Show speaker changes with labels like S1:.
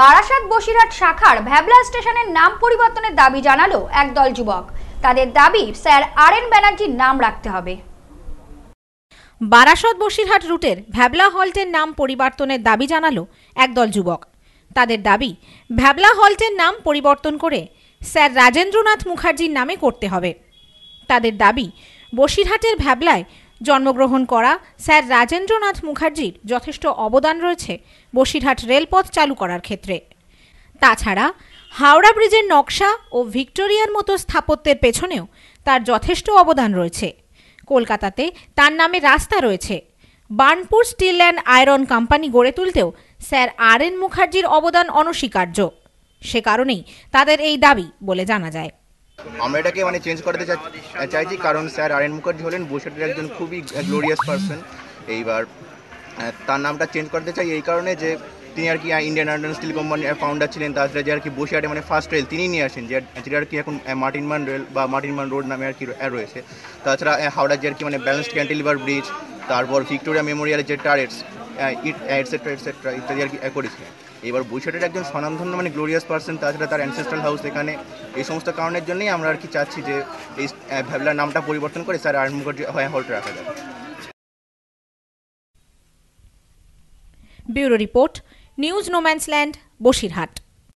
S1: বারাসাত বসিরহাট শাখার ভ্যাবলা স্টেশনের নাম পরিবর্তনের দাবি জানালো একদল যুবক তাদের দাবি স্যার আর এন ব্যানার্জির নাম রাখতে হবে
S2: বারাসত বসিরহাট রুটের ভ্যাবলা হল্টের নাম পরিবর্তনের দাবি জানালো একদল যুবক তাদের দাবি ভ্যাবলা হল্টের নাম পরিবর্তন করে স্যার রাজেন্দ্রনাথ মুখার্জির নামে করতে হবে তাদের দাবি বসিরহাটের ভ্যাবলায় জন্মগ্রহণ করা স্যার রাজেন্দ্রনাথ মুখার্জির যথেষ্ট অবদান রয়েছে বসিরহাট রেলপথ চালু করার ক্ষেত্রে তাছাড়া হাওড়া ব্রিজের নকশা ও ভিক্টোরিয়ার মতো স্থাপত্যের পেছনেও তার যথেষ্ট অবদান রয়েছে কলকাতাতে তার নামে রাস্তা রয়েছে Burnpur steel and iron company গড়ে তুলতেও স্যার আর এন মুখার্জির অবদান অনস্বীকার্য সে কারণেই তাদের এই দাবি বলে জানা যায়
S3: আমরা এটাকে মানে চেঞ্জ করাতে চাইছি কারণ স্যার আর এন মুখার্জি হলেন বৈশাখের একজন খুবই গ্লোরিয়াস পার্সন এইবার তার নামটা চেঞ্জ করতে চাই এই কারণে যে তিনি আর কি ইন্ডিয়ান আয়রন স্টিল কোম্পানির ফাউন্ডার ছিলেন তাছাড়া যে আর কি বসিরহাটে মানে ফার্স্ট রেল তিনি নিয়ে আসেন যেটা আর কি এখন মার্টিনমান রেল বা মার্টিনমান রোড নামে আর কি রয়েছে তাছাড়া হাওড়ার যে আর কি মানে ব্যালেন্সড ক্যান্টিলিভার ব্রিজ তারপর ভিক্টোরিয়া মেমোরিয়ালের যে টারেটস ইট এটসেট্রা এটসেট্রা ইত্যাদি আর কি করেছিলেন এবার বৈশাটের একজন স্বনামধন্য মানে গ্লোরিয়াস পার্সন তাছাড়া তার অ্যানসেস্ট্রাল হাউস এখানে এই সমস্ত কারণের জন্যই আমরা আর কি চাচ্ছি যে এই ভ্যাবলার নামটা পরিবর্তন করে স্যার আর মুখার্জি হয় হলটা রাখা যাবে
S2: bureau report news no man's land Basirhat